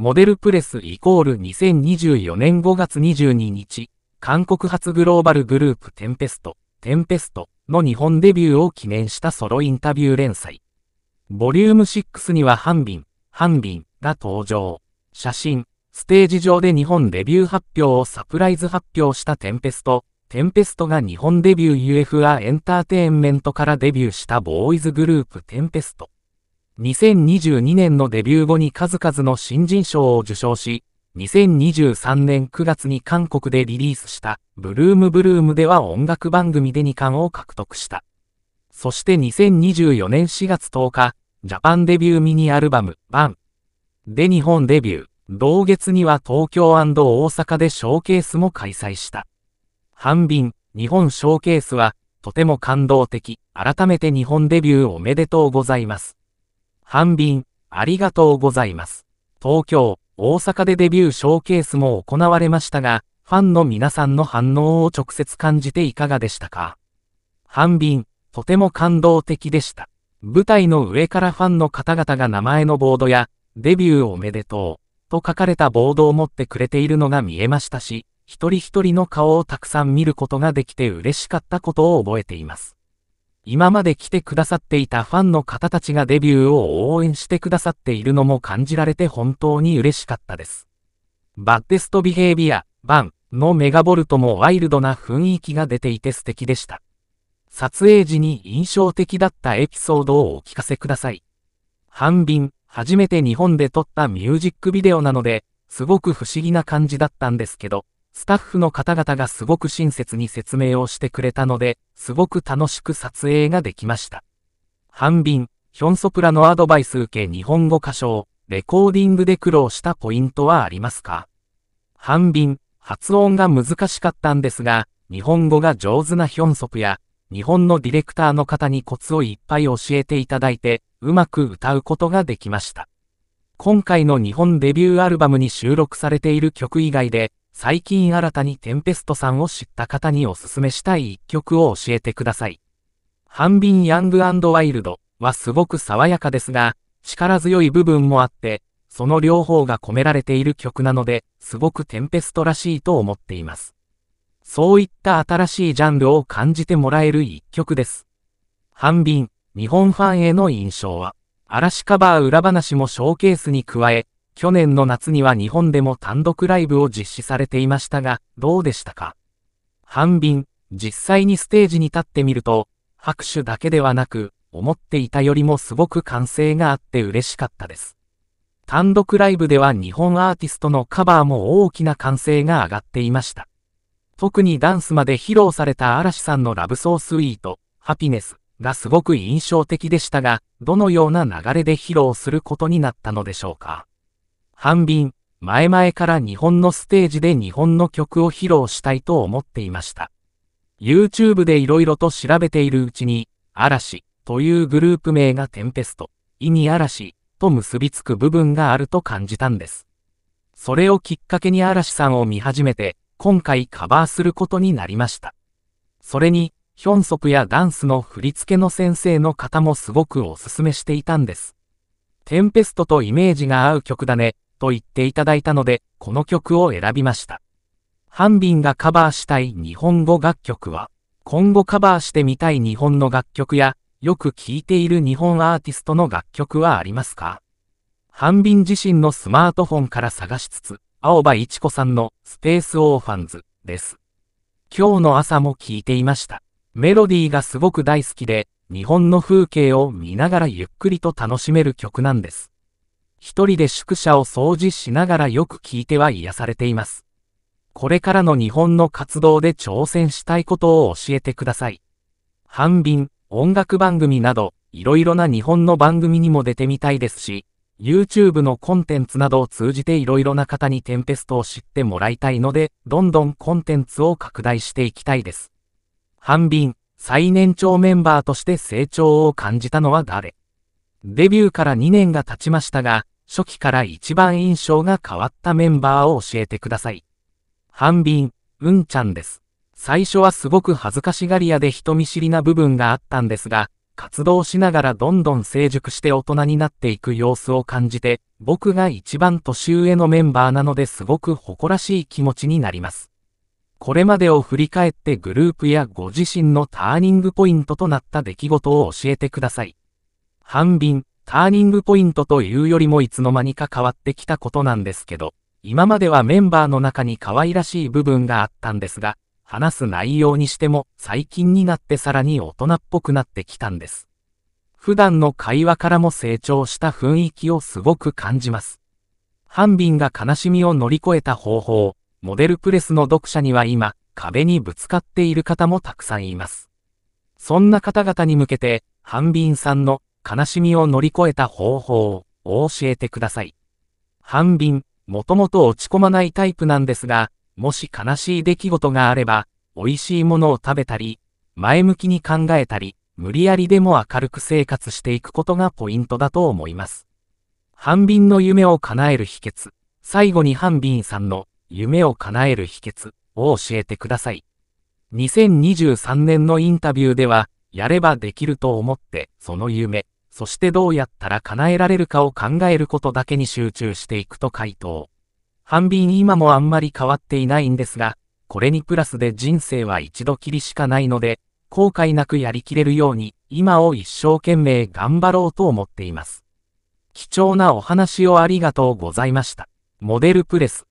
モデルプレスイコール2024年5月22日、韓国発グローバルグループテンペスト、テンペストの日本デビューを記念したソロインタビュー連載。ボリューム6にはハンビン、ハンビンが登場。写真、ステージ上で日本デビュー発表をサプライズ発表したテンペスト。テンペストが日本デビュー UFR エンターテインメントからデビューしたボーイズグループテンペスト。2022年のデビュー後に数々の新人賞を受賞し、2023年9月に韓国でリリースした、ブルームブルームでは音楽番組で2冠を獲得した。そして2024年4月10日、ジャパンデビューミニアルバム、バン。で日本デビュー。同月には東京大阪でショーケースも開催した。半便、日本ショーケースは、とても感動的、改めて日本デビューおめでとうございます。半便、ありがとうございます。東京、大阪でデビューショーケースも行われましたが、ファンの皆さんの反応を直接感じていかがでしたか半便、とても感動的でした。舞台の上からファンの方々が名前のボードや、デビューおめでとう、と書かれたボードを持ってくれているのが見えましたし、一人一人の顔をたくさん見ることができて嬉しかったことを覚えています。今まで来てくださっていたファンの方たちがデビューを応援してくださっているのも感じられて本当に嬉しかったです。バッテストビヘイビア、バンのメガボルトもワイルドな雰囲気が出ていて素敵でした。撮影時に印象的だったエピソードをお聞かせください。半瓶、初めて日本で撮ったミュージックビデオなので、すごく不思議な感じだったんですけど、スタッフの方々がすごく親切に説明をしてくれたので、すごく楽しく撮影ができました。ハンビン、ヒョンソプラのアドバイス受け日本語歌唱、レコーディングで苦労したポイントはありますかハンビン、発音が難しかったんですが、日本語が上手なヒョンソプや、日本のディレクターの方にコツをいっぱい教えていただいて、うまく歌うことができました。今回の日本デビューアルバムに収録されている曲以外で、最近新たにテンペストさんを知った方におすすめしたい一曲を教えてください。ハンビン・ヤングワイルドはすごく爽やかですが、力強い部分もあって、その両方が込められている曲なので、すごくテンペストらしいと思っています。そういった新しいジャンルを感じてもらえる一曲です。ハンビン、日本ファンへの印象は、嵐カバー裏話もショーケースに加え、去年の夏には日本でも単独ライブを実施されていましたが、どうでしたか半便、実際にステージに立ってみると、拍手だけではなく、思っていたよりもすごく歓声があって嬉しかったです。単独ライブでは日本アーティストのカバーも大きな歓声が上がっていました。特にダンスまで披露された嵐さんのラブソースイート、ハピネスがすごく印象的でしたが、どのような流れで披露することになったのでしょうか。半便、前々から日本のステージで日本の曲を披露したいと思っていました。YouTube で色々と調べているうちに、嵐というグループ名がテンペスト、意味嵐と結びつく部分があると感じたんです。それをきっかけに嵐さんを見始めて、今回カバーすることになりました。それに、ヒョンソクやダンスの振り付けの先生の方もすごくおすすめしていたんです。テンペストとイメージが合う曲だね、と言っていただいたので、この曲を選びました。ハンビンがカバーしたい日本語楽曲は、今後カバーしてみたい日本の楽曲や、よく聴いている日本アーティストの楽曲はありますかハンビン自身のスマートフォンから探しつつ、青葉一子さんのスペースオーファンズです。今日の朝も聴いていました。メロディーがすごく大好きで、日本の風景を見ながらゆっくりと楽しめる曲なんです。一人で宿舎を掃除しながらよく聞いては癒されています。これからの日本の活動で挑戦したいことを教えてください。半便、音楽番組など、いろいろな日本の番組にも出てみたいですし、YouTube のコンテンツなどを通じていろいろな方にテンペストを知ってもらいたいので、どんどんコンテンツを拡大していきたいです。半便、最年長メンバーとして成長を感じたのは誰デビューから2年が経ちましたが、初期から一番印象が変わったメンバーを教えてください。ハンビン、うんちゃんです。最初はすごく恥ずかしがり屋で人見知りな部分があったんですが、活動しながらどんどん成熟して大人になっていく様子を感じて、僕が一番年上のメンバーなのですごく誇らしい気持ちになります。これまでを振り返ってグループやご自身のターニングポイントとなった出来事を教えてください。半便、ターニングポイントというよりもいつの間にか変わってきたことなんですけど、今まではメンバーの中に可愛らしい部分があったんですが、話す内容にしても最近になってさらに大人っぽくなってきたんです。普段の会話からも成長した雰囲気をすごく感じます。ハンビンが悲しみを乗り越えた方法、モデルプレスの読者には今、壁にぶつかっている方もたくさんいます。そんな方々に向けて、ハンビンさんの悲しみを乗り越えた方法を教えてください。半瓶、もともと落ち込まないタイプなんですが、もし悲しい出来事があれば、美味しいものを食べたり、前向きに考えたり、無理やりでも明るく生活していくことがポイントだと思います。半瓶の夢を叶える秘訣。最後に半瓶さんの夢を叶える秘訣を教えてください。2023年のインタビューでは、やればできると思って、その夢、そしてどうやったら叶えられるかを考えることだけに集中していくと回答。ハンビに今もあんまり変わっていないんですが、これにプラスで人生は一度きりしかないので、後悔なくやりきれるように、今を一生懸命頑張ろうと思っています。貴重なお話をありがとうございました。モデルプレス。